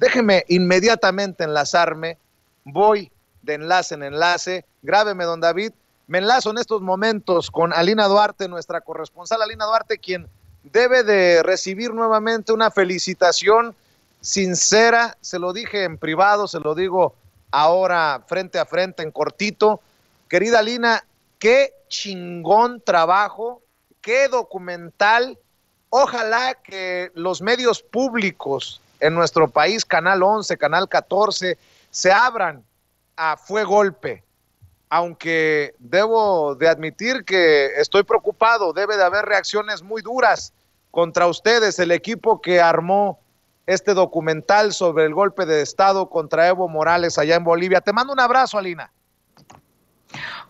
Déjeme inmediatamente enlazarme. Voy de enlace en enlace. Grábeme, don David. Me enlazo en estos momentos con Alina Duarte, nuestra corresponsal Alina Duarte, quien debe de recibir nuevamente una felicitación sincera. Se lo dije en privado, se lo digo ahora frente a frente, en cortito. Querida Alina, qué chingón trabajo, qué documental. Ojalá que los medios públicos en nuestro país, Canal 11, Canal 14, se abran a fue golpe. Aunque debo de admitir que estoy preocupado, debe de haber reacciones muy duras contra ustedes, el equipo que armó este documental sobre el golpe de Estado contra Evo Morales allá en Bolivia. Te mando un abrazo, Alina.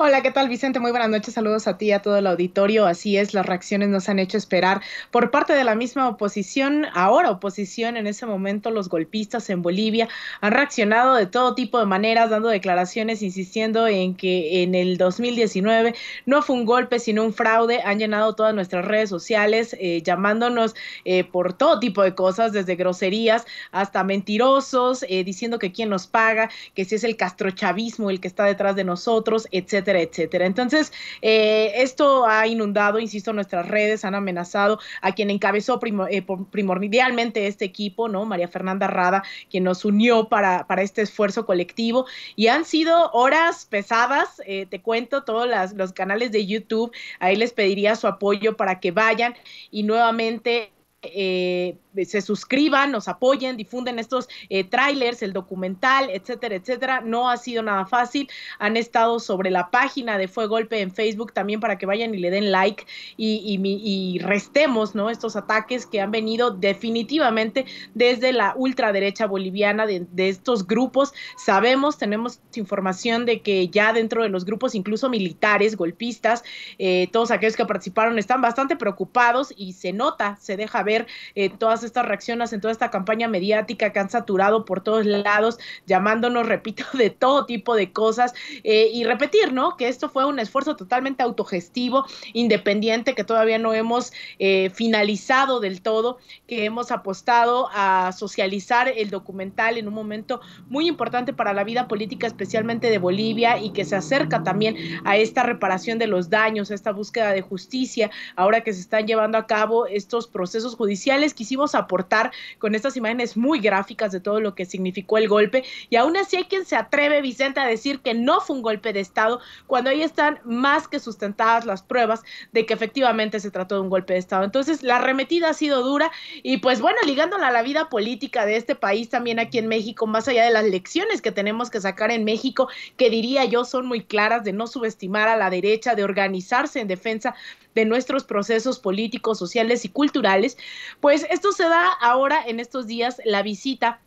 Hola, ¿qué tal Vicente? Muy buenas noches, saludos a ti y a todo el auditorio. Así es, las reacciones nos han hecho esperar por parte de la misma oposición, ahora oposición, en ese momento los golpistas en Bolivia han reaccionado de todo tipo de maneras, dando declaraciones, insistiendo en que en el 2019 no fue un golpe, sino un fraude. Han llenado todas nuestras redes sociales eh, llamándonos eh, por todo tipo de cosas, desde groserías hasta mentirosos, eh, diciendo que quién nos paga, que si es el castrochavismo el que está detrás de nosotros, etcétera etcétera, Entonces, eh, esto ha inundado, insisto, nuestras redes, han amenazado a quien encabezó eh, primordialmente este equipo, ¿no? María Fernanda Rada, quien nos unió para, para este esfuerzo colectivo. Y han sido horas pesadas, eh, te cuento, todos los canales de YouTube, ahí les pediría su apoyo para que vayan y nuevamente eh, se suscriban, nos apoyen, difunden estos eh, trailers, el documental, etcétera, etcétera. No ha sido nada fácil. Han estado sobre la página de Fue Golpe en Facebook también para que vayan y le den like y, restemos ¿no? estos ataques que han venido definitivamente desde la ultraderecha boliviana, de, estos grupos. Sabemos, tenemos información de que ya dentro de los grupos, incluso militares, golpistas, eh, todos aquellos que participaron están bastante preocupados y se nota, se deja ver ver eh, todas estas reacciones en toda esta campaña mediática que han saturado por todos lados, llamándonos, repito, de todo tipo de cosas eh, y repetir, ¿no? Que esto fue un esfuerzo totalmente autogestivo, independiente, que todavía no hemos eh, finalizado del todo, que hemos apostado a socializar el documental en un momento muy importante para la vida política, especialmente de Bolivia, y que se acerca también a esta reparación de los daños, a esta búsqueda de justicia, ahora que se están llevando a cabo estos procesos judiciales quisimos aportar con estas imágenes muy gráficas de todo lo que significó el golpe. Y aún así hay quien se atreve, Vicente, a decir que no fue un golpe de Estado, cuando ahí están más que sustentadas las pruebas de que efectivamente se trató de un golpe de Estado. Entonces, la arremetida ha sido dura y pues bueno, ligándola a la vida política de este país también aquí en México, más allá de las lecciones que tenemos que sacar en México, que diría yo son muy claras de no subestimar a la derecha, de organizarse en defensa de nuestros procesos políticos, sociales y culturales, pues esto se da ahora en estos días la visita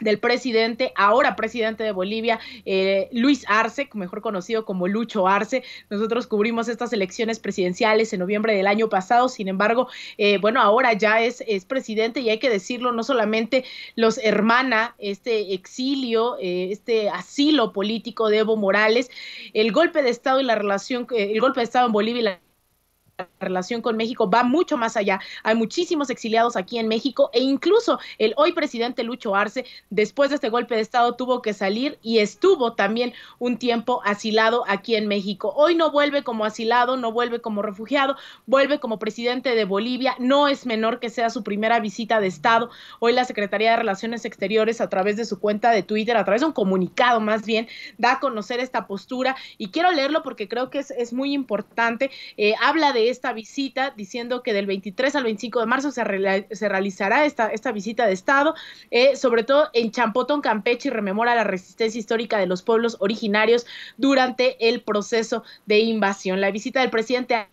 del presidente, ahora presidente de Bolivia, eh, Luis Arce, mejor conocido como Lucho Arce. Nosotros cubrimos estas elecciones presidenciales en noviembre del año pasado, sin embargo, eh, bueno, ahora ya es, es, presidente y hay que decirlo, no solamente los hermana este exilio, eh, este asilo político de Evo Morales, el golpe de Estado y la relación, el golpe de Estado en Bolivia y la relación con México va mucho más allá. Hay muchísimos exiliados aquí en México e incluso el hoy presidente Lucho Arce, después de este golpe de Estado, tuvo que salir y estuvo también un tiempo asilado aquí en México. Hoy no vuelve como asilado, no vuelve como refugiado, vuelve como presidente de Bolivia. No es menor que sea su primera visita de Estado. Hoy la Secretaría de Relaciones Exteriores, a través de su cuenta de Twitter, a través de un comunicado más bien, da a conocer esta postura y quiero leerlo porque creo que es, muy importante. Eh, habla de esta visita, diciendo que del 23 al 25 de marzo se, realizará esta, esta visita de Estado, eh, sobre todo en Champotón, Campeche, y rememora la resistencia histórica de los pueblos originarios durante el proceso de invasión. La visita del presidente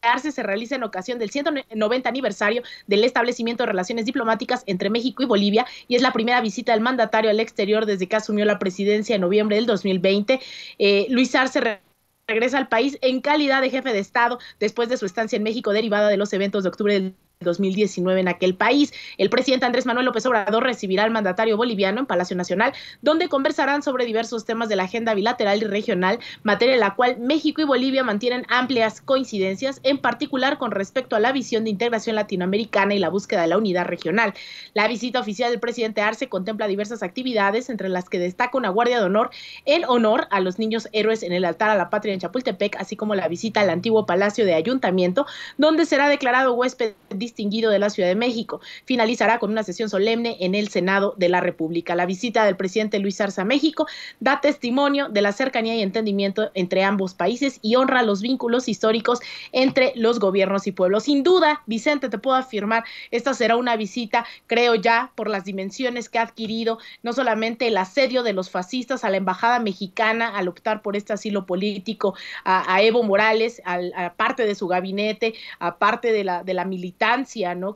Arce se realiza en ocasión del 190 aniversario del establecimiento de relaciones diplomáticas entre México y Bolivia y es la primera visita del mandatario al exterior desde que asumió la presidencia en noviembre del 2020. Eh, Luis Arce regresa al país en calidad de jefe de Estado después de su estancia en México derivada de los eventos de octubre del 2019 en aquel país. El presidente Andrés Manuel López Obrador recibirá al mandatario boliviano en Palacio Nacional, donde conversarán sobre diversos temas de la agenda bilateral y regional, materia en la cual México y Bolivia mantienen amplias coincidencias, en particular con respecto a la visión de integración latinoamericana y la búsqueda de la unidad regional. La visita oficial del presidente Arce contempla diversas actividades, entre las que destaca una guardia de honor en honor a los niños héroes en el altar a la patria en Chapultepec, así como la visita al antiguo Palacio de Ayuntamiento, donde será declarado huésped distinguido de la Ciudad de México. Finalizará con una sesión solemne en el Senado de la República. La visita del presidente Luis Arza a México da testimonio de la cercanía y entendimiento entre ambos países y honra los vínculos históricos entre los gobiernos y pueblos. Sin duda, Vicente, te puedo afirmar, esta será una visita, creo ya, por las dimensiones que ha adquirido, no solamente el asedio de los fascistas a la embajada mexicana al optar por este asilo político, a, Evo Morales, a parte de su gabinete, a parte de la, de la militar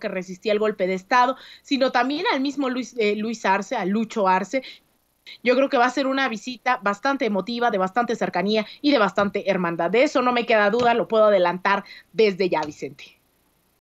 que resistía el golpe de Estado, sino también al mismo Luis, eh, Luis Arce, a Lucho Arce, yo creo que va a ser una visita bastante emotiva, de bastante cercanía y de bastante hermandad. De eso no me queda duda, lo puedo adelantar desde ya, Vicente.